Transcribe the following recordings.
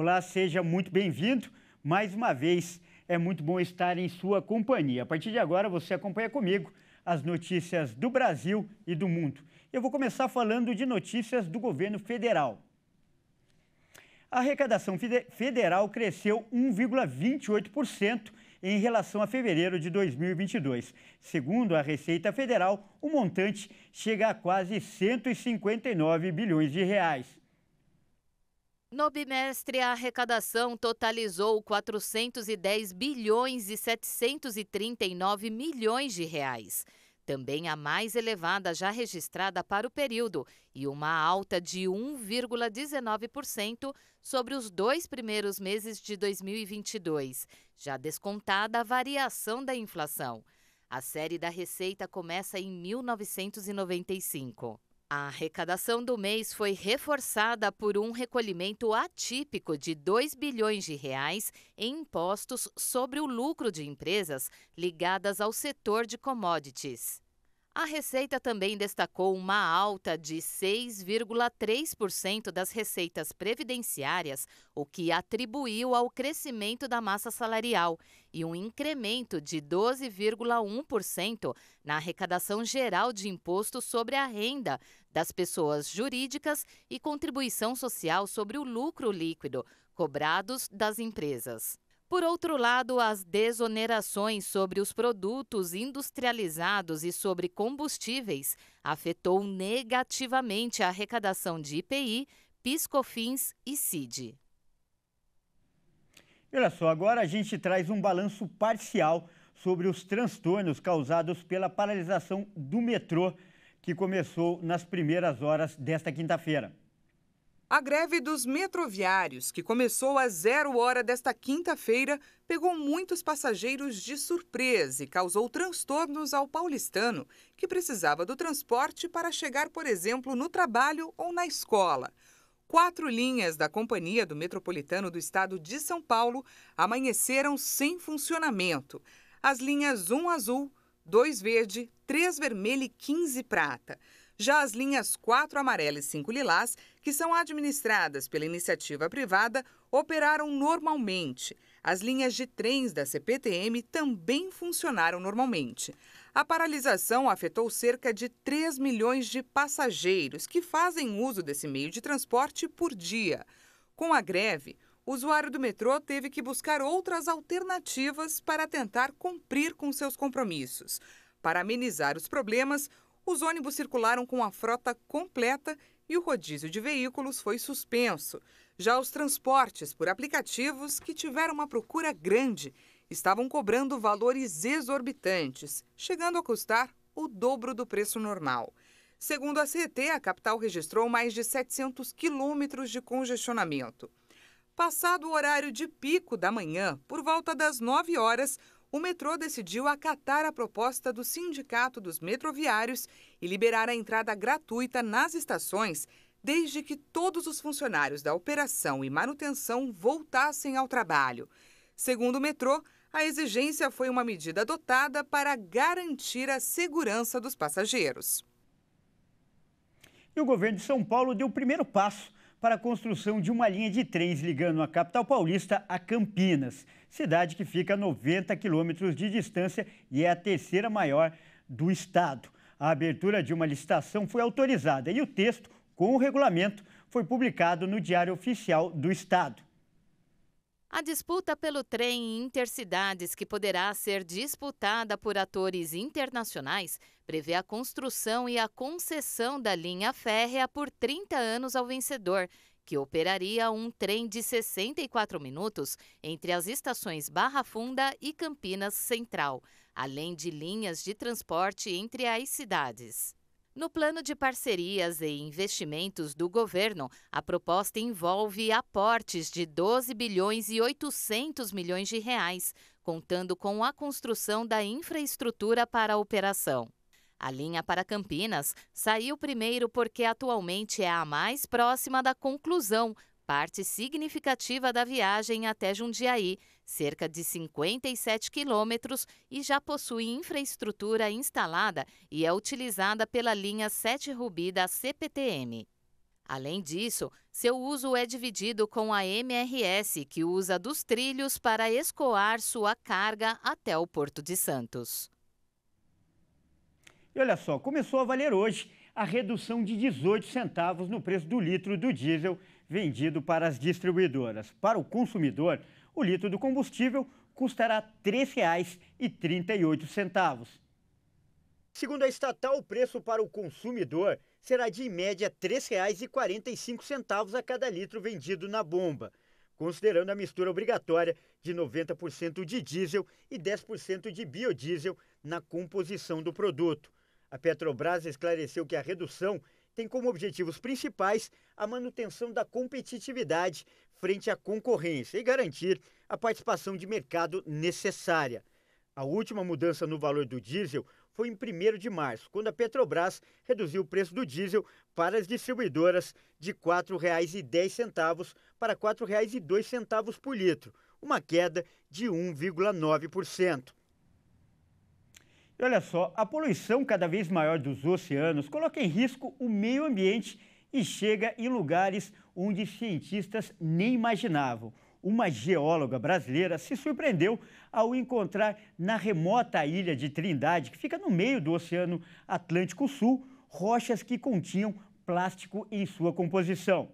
Olá, seja muito bem-vindo mais uma vez. É muito bom estar em sua companhia. A partir de agora, você acompanha comigo as notícias do Brasil e do mundo. Eu vou começar falando de notícias do governo federal. A arrecadação federal cresceu 1,28% em relação a fevereiro de 2022. Segundo a Receita Federal, o montante chega a quase 159 bilhões de reais. No bimestre, a arrecadação totalizou 410 bilhões e 739 milhões de reais. Também a mais elevada já registrada para o período e uma alta de 1,19% sobre os dois primeiros meses de 2022, já descontada a variação da inflação. A série da Receita começa em 1995. A arrecadação do mês foi reforçada por um recolhimento atípico de 2 bilhões de reais em impostos sobre o lucro de empresas ligadas ao setor de commodities. A Receita também destacou uma alta de 6,3% das receitas previdenciárias, o que atribuiu ao crescimento da massa salarial, e um incremento de 12,1% na arrecadação geral de imposto sobre a renda das pessoas jurídicas e contribuição social sobre o lucro líquido, cobrados das empresas. Por outro lado, as desonerações sobre os produtos industrializados e sobre combustíveis afetou negativamente a arrecadação de IPI, PiscoFins e CID. Olha só, agora a gente traz um balanço parcial sobre os transtornos causados pela paralisação do metrô que começou nas primeiras horas desta quinta-feira. A greve dos metroviários, que começou às zero hora desta quinta-feira, pegou muitos passageiros de surpresa e causou transtornos ao paulistano, que precisava do transporte para chegar, por exemplo, no trabalho ou na escola. Quatro linhas da Companhia do Metropolitano do Estado de São Paulo amanheceram sem funcionamento. As linhas 1 azul, 2 verde, 3 vermelho e 15 prata. Já as linhas 4 amarela e 5 lilás, que são administradas pela iniciativa privada, operaram normalmente. As linhas de trens da CPTM também funcionaram normalmente. A paralisação afetou cerca de 3 milhões de passageiros que fazem uso desse meio de transporte por dia. Com a greve, o usuário do metrô teve que buscar outras alternativas para tentar cumprir com seus compromissos. Para amenizar os problemas, os ônibus circularam com a frota completa e o rodízio de veículos foi suspenso. Já os transportes por aplicativos, que tiveram uma procura grande, estavam cobrando valores exorbitantes, chegando a custar o dobro do preço normal. Segundo a CET, a capital registrou mais de 700 quilômetros de congestionamento. Passado o horário de pico da manhã, por volta das 9 horas, o metrô decidiu acatar a proposta do Sindicato dos Metroviários e liberar a entrada gratuita nas estações, desde que todos os funcionários da operação e manutenção voltassem ao trabalho. Segundo o metrô, a exigência foi uma medida adotada para garantir a segurança dos passageiros. E o governo de São Paulo deu o primeiro passo para a construção de uma linha de trens ligando a capital paulista a Campinas, cidade que fica a 90 quilômetros de distância e é a terceira maior do estado. A abertura de uma licitação foi autorizada e o texto, com o regulamento, foi publicado no Diário Oficial do Estado. A disputa pelo trem intercidades, que poderá ser disputada por atores internacionais, prevê a construção e a concessão da linha férrea por 30 anos ao vencedor, que operaria um trem de 64 minutos entre as estações Barra Funda e Campinas Central, além de linhas de transporte entre as cidades. No plano de parcerias e investimentos do governo, a proposta envolve aportes de 12 bilhões e 800 milhões de reais, contando com a construção da infraestrutura para a operação. A linha para Campinas saiu primeiro porque atualmente é a mais próxima da conclusão, parte significativa da viagem até Jundiaí, cerca de 57 quilômetros, e já possui infraestrutura instalada e é utilizada pela linha 7 Rubi da CPTM. Além disso, seu uso é dividido com a MRS, que usa dos trilhos para escoar sua carga até o Porto de Santos. E olha só, começou a valer hoje a redução de 18 centavos no preço do litro do diesel vendido para as distribuidoras. Para o consumidor, o litro do combustível custará R$ 3,38. Segundo a estatal, o preço para o consumidor será de, em média, R$ 3,45 a cada litro vendido na bomba, considerando a mistura obrigatória de 90% de diesel e 10% de biodiesel na composição do produto. A Petrobras esclareceu que a redução tem como objetivos principais a manutenção da competitividade frente à concorrência e garantir a participação de mercado necessária. A última mudança no valor do diesel foi em 1 de março, quando a Petrobras reduziu o preço do diesel para as distribuidoras de R$ 4,10 para R$ 4,02 por litro, uma queda de 1,9%. E olha só, a poluição cada vez maior dos oceanos coloca em risco o meio ambiente e chega em lugares onde cientistas nem imaginavam. Uma geóloga brasileira se surpreendeu ao encontrar na remota ilha de Trindade, que fica no meio do Oceano Atlântico Sul, rochas que continham plástico em sua composição.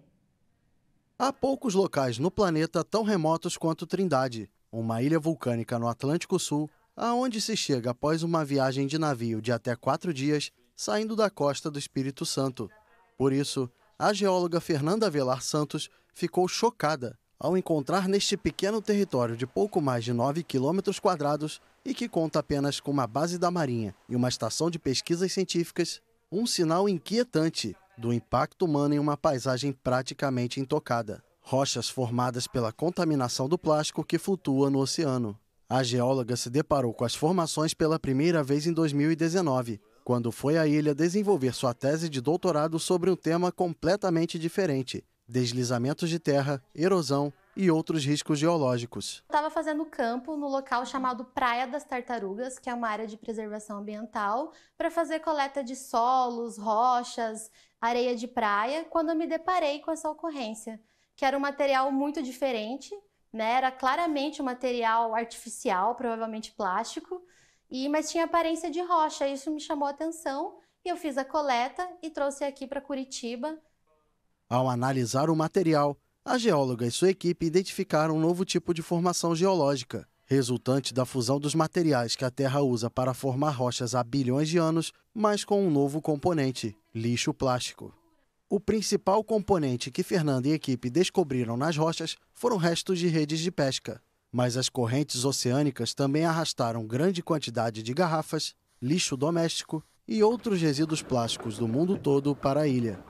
Há poucos locais no planeta tão remotos quanto Trindade, uma ilha vulcânica no Atlântico Sul aonde se chega após uma viagem de navio de até quatro dias saindo da costa do Espírito Santo. Por isso, a geóloga Fernanda Velar Santos ficou chocada ao encontrar neste pequeno território de pouco mais de 9 quilômetros quadrados e que conta apenas com uma base da Marinha e uma estação de pesquisas científicas, um sinal inquietante do impacto humano em uma paisagem praticamente intocada. Rochas formadas pela contaminação do plástico que flutua no oceano. A geóloga se deparou com as formações pela primeira vez em 2019, quando foi à ilha desenvolver sua tese de doutorado sobre um tema completamente diferente: deslizamentos de terra, erosão e outros riscos geológicos. Estava fazendo campo no local chamado Praia das Tartarugas, que é uma área de preservação ambiental, para fazer coleta de solos, rochas, areia de praia, quando me deparei com essa ocorrência, que era um material muito diferente, né? Era claramente um material artificial, provavelmente plástico, e mas tinha aparência de rocha. Isso me chamou a atenção e eu fiz a coleta e trouxe aqui para Curitiba. Ao analisar o material, a geóloga e sua equipe identificaram um novo tipo de formação geológica, resultante da fusão dos materiais que a Terra usa para formar rochas há bilhões de anos, mas com um novo componente, lixo plástico. O principal componente que Fernando e equipe descobriram nas rochas foram restos de redes de pesca, mas as correntes oceânicas também arrastaram grande quantidade de garrafas, lixo doméstico e outros resíduos plásticos do mundo todo para a ilha.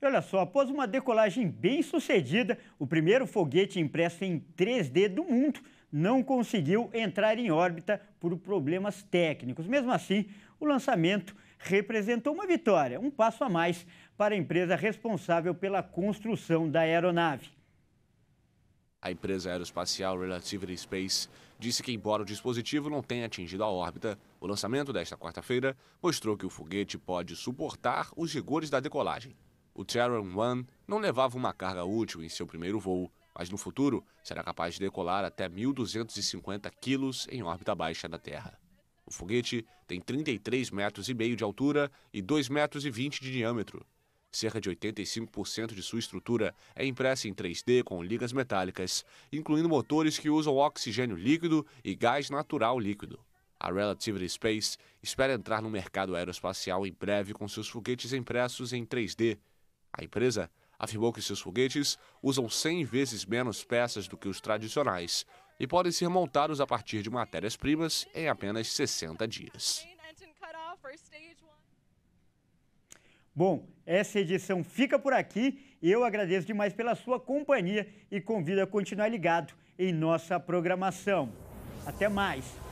E olha só, após uma decolagem bem sucedida, o primeiro foguete impresso em 3D do mundo não conseguiu entrar em órbita por problemas técnicos. Mesmo assim, o lançamento representou uma vitória, um passo a mais para a empresa responsável pela construção da aeronave. A empresa aeroespacial Relativity Space disse que, embora o dispositivo não tenha atingido a órbita, o lançamento desta quarta-feira mostrou que o foguete pode suportar os rigores da decolagem. O Terran 1 não levava uma carga útil em seu primeiro voo, mas no futuro será capaz de decolar até 1.250 quilos em órbita baixa da Terra. O foguete tem 33 metros e meio de altura e 2,20 metros e de diâmetro. Cerca de 85% de sua estrutura é impressa em 3D com ligas metálicas, incluindo motores que usam oxigênio líquido e gás natural líquido. A Relativity Space espera entrar no mercado aeroespacial em breve com seus foguetes impressos em 3D. A empresa afirmou que seus foguetes usam 100 vezes menos peças do que os tradicionais, e podem ser montados a partir de matérias-primas em apenas 60 dias. Bom, essa edição fica por aqui. Eu agradeço demais pela sua companhia e convido a continuar ligado em nossa programação. Até mais!